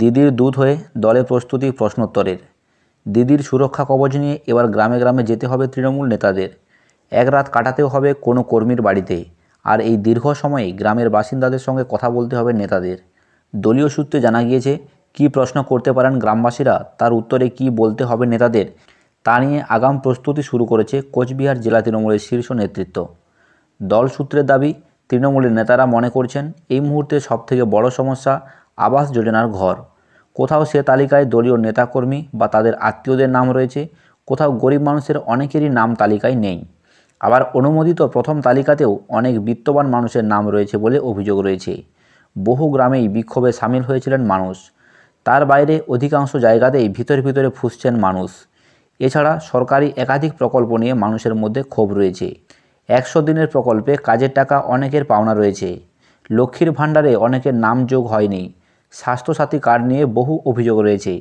দিদির দূত হয়ে দলে প্রস্তুতি প্রশ্নোত্তরের দিদির সুরক্ষা কবচ নিয়ে এবার গ্রামে গ্রামে যেতে হবে তৃণমূল নেতাদের এক রাত কাটাতেও হবে কোনো কর্মীর বাড়িতে আর এই দীর্ঘ সময়ে গ্রামের বাসিন্দাদের সঙ্গে কথা বলতে হবে নেতাদের দলীয় সূত্রে জানা গিয়েছে কি প্রশ্ন করতে পারেন গ্রামবাসীরা তার উত্তরে কি বলতে হবে নেতাদের তা নিয়ে আগাম প্রস্তুতি শুরু করেছে কোচবিহার জেলা তৃণমূলের শীর্ষ নেতৃত্ব দল সূত্রের দাবি তৃণমূলের নেতারা মনে করছেন এই মুহূর্তে সবথেকে বড় সমস্যা আবাস যোজনার ঘর কোথাও সে তালিকায় দলীয় নেতাকর্মী বা তাদের আত্মীয়দের নাম রয়েছে কোথাও গরিব মানুষের অনেকেরই নাম তালিকায় নেই আবার অনুমোদিত প্রথম তালিকাতেও অনেক বিত্তবান মানুষের নাম রয়েছে বলে অভিযোগ রয়েছে বহু গ্রামেই বিক্ষোভে সামিল হয়েছিলেন মানুষ তার বাইরে অধিকাংশ জায়গাতেই ভিতরে ভিতরে ফুসছেন মানুষ এছাড়া সরকারি একাধিক প্রকল্প নিয়ে মানুষের মধ্যে ক্ষোভ রয়েছে একশো দিনের প্রকল্পে কাজের টাকা অনেকের পাওনা রয়েছে লক্ষ্মীর ভাণ্ডারে অনেকের নাম যোগ হয়নি স্বাস্থ্যসাথী কার্ড নিয়ে বহু অভিযোগ রয়েছে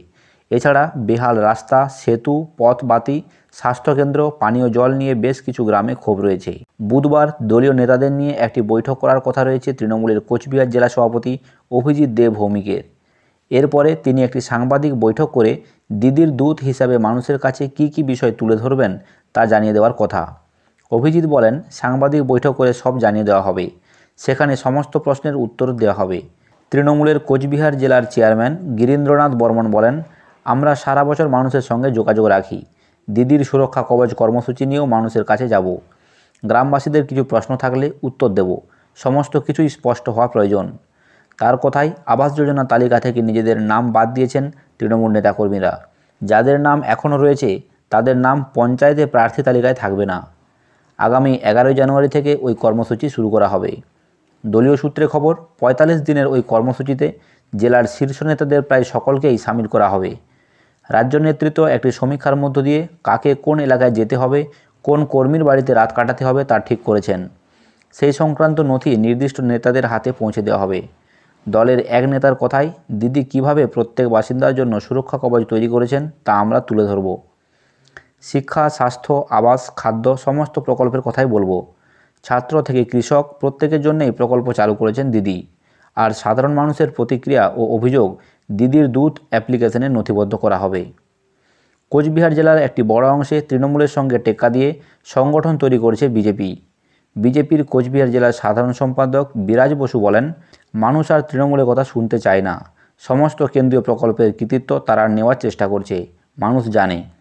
এছাড়া বেহাল রাস্তা সেতু পথবাতি স্বাস্থ্যকেন্দ্র পানীয় জল নিয়ে বেশ কিছু গ্রামে ক্ষোভ রয়েছে বুধবার দলীয় নেতাদের নিয়ে একটি বৈঠক করার কথা রয়েছে তৃণমূলের কোচবিহার জেলা সভাপতি অভিজিৎ দেব ভৌমিকের এরপরে তিনি একটি সাংবাদিক বৈঠক করে দিদির দূত হিসাবে মানুষের কাছে কি কি বিষয় তুলে ধরবেন তা জানিয়ে দেওয়ার কথা অভিজিৎ বলেন সাংবাদিক বৈঠক করে সব জানিয়ে দেওয়া হবে সেখানে সমস্ত প্রশ্নের উত্তর দেওয়া হবে তৃণমূলের কোচবিহার জেলার চেয়ারম্যান গিরীন্দ্রনাথ বর্মন বলেন আমরা সারা বছর মানুষের সঙ্গে যোগাযোগ রাখি দিদির সুরক্ষা কবচ কর্মসূচি নিয়েও মানুষের কাছে যাব গ্রামবাসীদের কিছু প্রশ্ন থাকলে উত্তর দেব সমস্ত কিছুই স্পষ্ট হওয়া প্রয়োজন তার কথায় আবাস যোজনা তালিকা থেকে নিজেদের নাম বাদ দিয়েছেন তৃণমূল নেতাকর্মীরা যাদের নাম এখনও রয়েছে তাদের নাম পঞ্চায়েতে প্রার্থী তালিকায় থাকবে না আগামী এগারোই জানুয়ারি থেকে ওই কর্মসূচি শুরু করা হবে দলীয় সূত্রে খবর ৪৫ দিনের ওই কর্মসূচিতে জেলার শীর্ষ নেতাদের প্রায় সকলকেই সামিল করা হবে রাজ্য নেতৃত্ব একটি সমীক্ষার মধ্য দিয়ে কাকে কোন এলাকায় যেতে হবে কোন কর্মীর বাড়িতে রাত কাটাতে হবে তা ঠিক করেছেন সেই সংক্রান্ত নথি নির্দিষ্ট নেতাদের হাতে পৌঁছে দেওয়া হবে দলের এক নেতার কথায় দিদি কিভাবে প্রত্যেক বাসিন্দার জন্য সুরক্ষা কবচ তৈরি করেছেন তা আমরা তুলে ধরব শিক্ষা স্বাস্থ্য আবাস খাদ্য সমস্ত প্রকল্পের কথাই বলবো ছাত্র থেকে কৃষক প্রত্যেকের জন্যই প্রকল্প চালু করেছেন দিদি আর সাধারণ মানুষের প্রতিক্রিয়া ও অভিযোগ দিদির দূত অ্যাপ্লিকেশনে নথিবদ্ধ করা হবে কোচবিহার জেলার একটি বড় অংশে তৃণমূলের সঙ্গে টেক্কা দিয়ে সংগঠন তৈরি করেছে বিজেপি বিজেপির কোচবিহার জেলার সাধারণ সম্পাদক বিরাজ বসু বলেন মানুষ আর তৃণমূলের কথা শুনতে চায় না সমস্ত কেন্দ্রীয় প্রকল্পের কৃতিত্ব তারা নেওয়ার চেষ্টা করছে মানুষ জানে